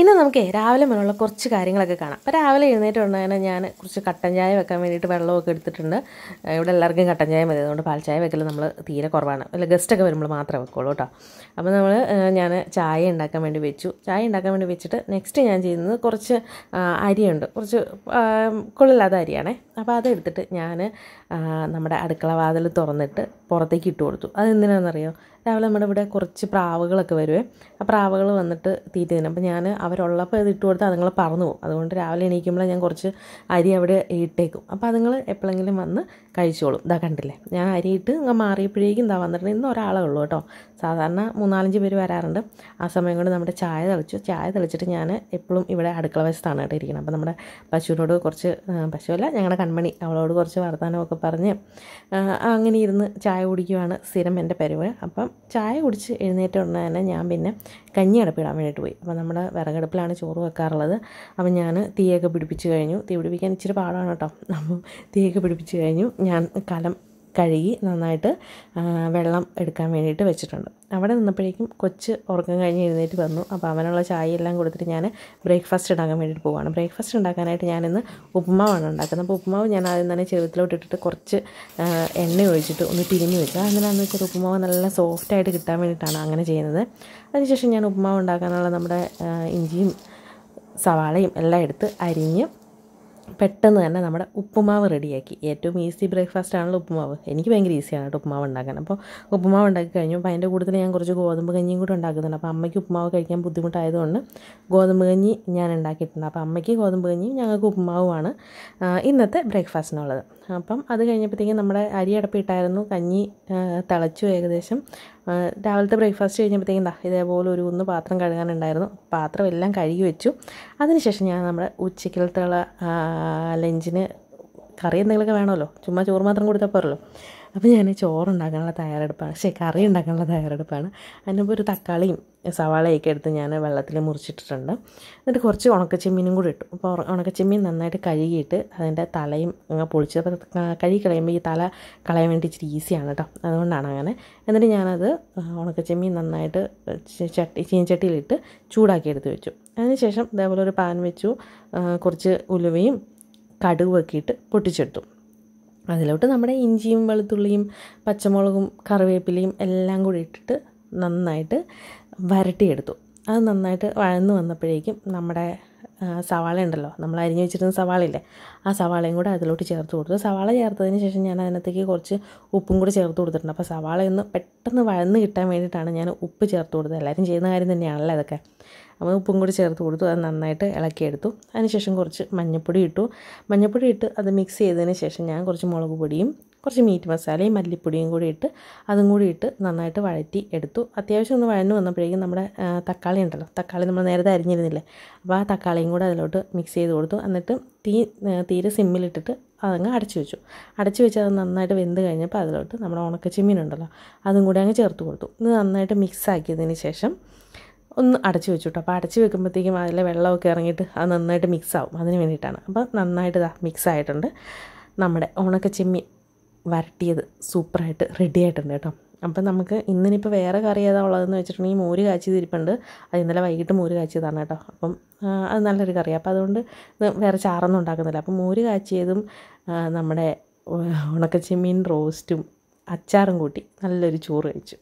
ഇന്ന് നമുക്ക് രാവിലെ മുന്നുള്ള കുറച്ച് കാര്യങ്ങളൊക്കെ കാണാം അപ്പോൾ രാവിലെ എഴുന്നേറ്റ് ഉടനെ ഞാൻ കുറച്ച് കട്ടൻ ചായ വെക്കാൻ വേണ്ടിയിട്ട് വെള്ളമൊക്കെ എടുത്തിട്ടുണ്ട് ഇവിടെ എല്ലാവർക്കും കട്ടൻ ചായ മതി അതുകൊണ്ട് പാൽ ചായ വെക്കൽ നമ്മൾ തീരെ കുറവാണ് അല്ല ഗസ്റ്റൊക്കെ വരുമ്പോൾ മാത്രമേ വെക്കുള്ളൂ കേട്ടോ അപ്പോൾ നമ്മൾ ഞാൻ ചായ ഉണ്ടാക്കാൻ വേണ്ടി വെച്ചു ചായ ഉണ്ടാക്കാൻ വേണ്ടി വെച്ചിട്ട് നെക്സ്റ്റ് ഞാൻ ചെയ്യുന്നത് കുറച്ച് അരിയുണ്ട് കുറച്ച് കൊള്ളില്ലാത്ത അരിയാണേ അപ്പോൾ അതെടുത്തിട്ട് ഞാൻ നമ്മുടെ അടുക്കള വാതിൽ തുറന്നിട്ട് പുറത്തേക്ക് ഇട്ട് കൊടുത്തു അത് രാവിലെ നമ്മുടെ ഇവിടെ കുറച്ച് പ്രാവുകളൊക്കെ വരുവേ ആ പ്രാവുകൾ വന്നിട്ട് തീറ്റ തിന്നും അപ്പോൾ ഞാൻ അവരുള്ളപ്പോൾ ഇത് ഇട്ട് കൊടുത്ത് അതുങ്ങൾ പറന്നു പോകും അതുകൊണ്ട് രാവിലെ എണീക്കുമ്പോൾ ഞാൻ കുറച്ച് അരി അവിടെ ഇട്ടേക്കും അപ്പോൾ അതുങ്ങൾ എപ്പോഴെങ്കിലും വന്ന് കഴിച്ചോളും ഇതാ കണ്ടില്ലേ ഞാൻ അരിയിട്ട് മാറിയപ്പോഴേക്കും ഇതാ വന്നിട്ടുണ്ട് ഇന്ന് ഒരാളേ ഉള്ളൂ കേട്ടോ സാധാരണ മൂന്നാലഞ്ച് പേര് വരാറുണ്ട് ആ സമയം കൊണ്ട് നമ്മുടെ ചായ തിളച്ചു ചായ തിളച്ചിട്ട് ഞാൻ എപ്പോഴും ഇവിടെ അടുക്കള വശത്താണ് കേട്ടോ ഇരിക്കുന്നത് അപ്പോൾ നമ്മുടെ പശുവിനോട് കുറച്ച് പശുവല്ല ഞങ്ങളുടെ കൺമണി അവളോട് കുറച്ച് വർത്തമാനമൊക്കെ പറഞ്ഞ് അങ്ങനെ ഇരുന്ന് ചായ ചായ കുടിക്കുവാണ് സ്ഥിരം എൻ്റെ പരിവ് അപ്പം ചായ കുടിച്ച് എഴുന്നേറ്റ ഉടനെ തന്നെ ഞാൻ പിന്നെ കഞ്ഞി അടുപ്പിടാൻ വേണ്ടിയിട്ട് പോയി അപ്പോൾ നമ്മുടെ വിറകടുപ്പിലാണ് ചോറ് വെക്കാറുള്ളത് അപ്പം ഞാൻ തീയൊക്കെ പിടിപ്പിച്ച് കഴിഞ്ഞു തീ പിടിപ്പിക്കാൻ ഇച്ചിരി പാടാണ് കേട്ടോ അപ്പം തീയൊക്കെ പിടിപ്പിച്ച് കഴിഞ്ഞു ഞാൻ കലം കഴുകി നന്നായിട്ട് വെള്ളം എടുക്കാൻ വേണ്ടിയിട്ട് വെച്ചിട്ടുണ്ട് അവിടെ നിന്നപ്പോഴേക്കും കൊച്ച് ഉറക്കം കഴിഞ്ഞ് എഴുന്നേറ്റ് വന്നു അപ്പോൾ അവനുള്ള ചായ എല്ലാം കൊടുത്തിട്ട് ഞാൻ ബ്രേക്ക്ഫാസ്റ്റ് ഉണ്ടാക്കാൻ വേണ്ടിയിട്ട് പോവാണ് ബ്രേക്ക്ഫാസ്റ്റ് ഉണ്ടാക്കാനായിട്ട് ഞാനിന്ന് ഉപ്പുമാവാണ് ഉണ്ടാക്കുന്നത് അപ്പോൾ ഉപ്പുമാവ് ഞാൻ ആദ്യം തന്നെ ചെറുത്തിലോട്ട് ഇട്ടിട്ട് കുറച്ച് എണ്ണ ഒഴിച്ചിട്ട് ഒന്ന് തിരിഞ്ഞ് വെച്ചു എന്തിനാണെന്ന് വെച്ചാൽ ഉപ്പുമാവ് നല്ല സോഫ്റ്റായിട്ട് കിട്ടാൻ വേണ്ടിയിട്ടാണ് അങ്ങനെ ചെയ്യുന്നത് അതിനുശേഷം ഞാൻ ഉപ്പുമാവ് ഉണ്ടാക്കാനുള്ള നമ്മുടെ ഇഞ്ചിയും സവാളയും എല്ലാം എടുത്ത് അരിഞ്ഞ് പെട്ടെന്ന് തന്നെ നമ്മുടെ ഉപ്പുമാവ് റെഡിയാക്കി ഏറ്റവും ഈസി ബ്രേക്ക്ഫാസ്റ്റ് ആണല്ലോ ഉപ്പുമാവ് എനിക്ക് ഭയങ്കര ഈസിയാണ് കേട്ടോ ഉപ്പുമാവ് ഉണ്ടാക്കാൻ അപ്പോൾ ഉപ്പുമാവ് ഉണ്ടാക്കി കഴിഞ്ഞു അപ്പോൾ അതിൻ്റെ കൂടുതൽ ഞാൻ കുറച്ച് ഗോതമ്പ് കഞ്ഞിയും കൂടെ ഉണ്ടാക്കുന്നുണ്ട് അപ്പോൾ അമ്മയ്ക്ക് ഉപ്പുമാവ് കഴിക്കാൻ ബുദ്ധിമുട്ടായതുകൊണ്ട് ഗോതമ്പ് കഞ്ഞി ഞാൻ ഉണ്ടാക്കിയിട്ടുണ്ട് അപ്പോൾ അമ്മയ്ക്ക് ഗോതമ്പ് കഞ്ഞിയും ഞങ്ങൾക്ക് ഉപ്പുമാവുമാണ് ഇന്നത്തെ ബ്രേക്ക്ഫാസ്റ്റിനുള്ളത് അപ്പം അത് കഴിഞ്ഞപ്പോഴത്തേക്കും നമ്മുടെ അരി അടപ്പിട്ടായിരുന്നു കഞ്ഞി തിളച്ചു ഏകദേശം രാവിലത്തെ ബ്രേക്ക്ഫാസ്റ്റ് കഴിഞ്ഞപ്പോഴത്തേക്കും ദാ ഇതേപോലെ ഒരു ഒന്ന് പാത്രം കഴുകാനുണ്ടായിരുന്നു പാത്രം എല്ലാം കഴുകി വെച്ചു അതിനുശേഷം ഞാൻ നമ്മുടെ ഉച്ചക്കലത്തുള്ള ലഞ്ചിന് കറി എന്തെങ്കിലുമൊക്കെ വേണമല്ലോ ചുമ്മാ ചോറ് മാത്രം കൊടുത്താൽ പോരല്ലോ അപ്പോൾ ഞാൻ ചോറുണ്ടാക്കാനുള്ള തയ്യാറെടുപ്പാണ് പക്ഷേ കറി ഉണ്ടാക്കാനുള്ള തയ്യാറെടുപ്പാണ് അതിനിപ്പോൾ ഒരു തക്കാളിയും സവാളയൊക്കെ എടുത്ത് ഞാൻ വെള്ളത്തിൽ മുറിച്ചിട്ടിട്ടുണ്ട് എന്നിട്ട് കുറച്ച് ഉണക്കച്ചെമ്മീനും കൂടി ഇട്ടു അപ്പോൾ ഉണക്കച്ചെമ്മീൻ നന്നായിട്ട് കഴുകിയിട്ട് അതിൻ്റെ തലയും അങ്ങ് പൊളിച്ച് അപ്പോൾ കഴുകി കളയുമ്പോൾ ഈ തല കളയാൻ വേണ്ടി ഇച്ചിരി ഈസിയാണ് കേട്ടോ അതുകൊണ്ടാണ് അങ്ങനെ എന്നിട്ട് ഞാനത് ഉണക്കച്ചെമ്മീൻ നന്നായിട്ട് ചട്ടി ചീനച്ചട്ടിയിലിട്ട് ചൂടാക്കി എടുത്ത് വെച്ചു അതിനുശേഷം ഇതേപോലെ ഒരു പാൻ വെച്ചു കുറച്ച് ഉലുവയും കടുവൊക്കെ ഇട്ട് പൊട്ടിച്ചെടുത്തു അതിലോട്ട് നമ്മുടെ ഇഞ്ചിയും വെളുത്തുള്ളിയും പച്ചമുളകും കറിവേപ്പിലയും എല്ലാം കൂടി ഇട്ടിട്ട് നന്നായിട്ട് വരട്ടിയെടുത്തു അത് നന്നായിട്ട് വഴന്ന് വന്നപ്പോഴേക്കും നമ്മുടെ സവാള ഉണ്ടല്ലോ നമ്മൾ അരിഞ്ഞു വെച്ചിരുന്ന സവാളയില്ലേ ആ സവാളയും കൂടെ അതിലോട്ട് ചേർത്ത് കൊടുത്തു സവാള ചേർത്തതിന് ശേഷം ഞാൻ അതിനകത്തേക്ക് കുറച്ച് ഉപ്പും കൂടി ചേർത്ത് കൊടുത്തിട്ടുണ്ട് അപ്പോൾ സവാളയൊന്ന് പെട്ടെന്ന് വഴന്ന് കിട്ടാൻ വേണ്ടിയിട്ടാണ് ഞാൻ ഉപ്പ് ചേർത്ത് കൊടുത്തത് എല്ലാവരും ചെയ്യുന്ന കാര്യം തന്നെയാണല്ലോ അതൊക്കെ അപ്പോൾ ഉപ്പും കൂടി ചേർത്ത് കൊടുത്തു അത് നന്നായിട്ട് ഇളക്കിയെടുത്തു അതിനുശേഷം കുറച്ച് മഞ്ഞൾപ്പൊടി ഇട്ടു മഞ്ഞൾപ്പൊടി ഇട്ട് അത് മിക്സ് ചെയ്തതിന് ശേഷം ഞാൻ കുറച്ച് മുളക് പൊടിയും കുറച്ച് മീറ്റ് മസാലയും മല്ലിപ്പൊടിയും കൂടി ഇട്ട് അതും കൂടി ഇട്ട് നന്നായിട്ട് വഴറ്റി എടുത്തു അത്യാവശ്യം ഒന്ന് വഴന്ന് വന്നപ്പോഴേക്കും നമ്മുടെ തക്കാളി ഉണ്ടല്ലോ തക്കാളി നമ്മൾ നേരത്തെ അരിഞ്ഞിരുന്നില്ലേ അപ്പോൾ ആ തക്കാളിയും കൂടെ അതിലോട്ട് മിക്സ് ചെയ്ത് കൊടുത്തു എന്നിട്ട് തീ തീരെ സിമ്മിലിട്ടിട്ട് അതങ്ങ് അടച്ചു വെച്ചു അടച്ചു വെച്ച് അത് നന്നായിട്ട് വെന്ത് കഴിഞ്ഞപ്പോൾ അതിലോട്ട് നമ്മുടെ ഉണക്കച്ചിമ്മീനുണ്ടല്ലോ അതും കൂടി അങ്ങ് ചേർത്ത് കൊടുത്തു ഇത് നന്നായിട്ട് മിക്സ് ആക്കിയതിന് ശേഷം ഒന്ന് അടച്ചു വെച്ചു കേട്ടോ അപ്പോൾ അടച്ചു വെക്കുമ്പോഴത്തേക്കും അതിലെ വെള്ളമൊക്കെ ഇറങ്ങിയിട്ട് അത് നന്നായിട്ട് മിക്സ് ആവും അതിന് വേണ്ടിയിട്ടാണ് അപ്പോൾ നന്നായിട്ട് മിക്സ് ആയിട്ടുണ്ട് നമ്മുടെ ചിമ്മി വരട്ടിയത് സൂപ്പറായിട്ട് റെഡി ആയിട്ടുണ്ട് കേട്ടോ അപ്പം നമുക്ക് ഇന്നിനിപ്പോൾ വേറെ കറി ഏതാ ഉള്ളതെന്ന് വെച്ചിട്ടുണ്ടെങ്കിൽ മോര് കാച്ചിയത് ഇരിപ്പുണ്ട് അത് ഇന്നലെ വൈകിട്ട് മോര് കാച്ചിയതാണ് കേട്ടോ അപ്പം അത് നല്ലൊരു കറിയാണ് അപ്പോൾ അതുകൊണ്ട് വേറെ ചാറൊന്നും ഉണ്ടാക്കുന്നില്ല അപ്പം മോര് കാച്ചിയതും നമ്മുടെ ഉണക്കച്ചെമ്മീൻ റോസ്റ്റും അച്ചാറും കൂട്ടി നല്ലൊരു ചോറ് കഴിച്ചു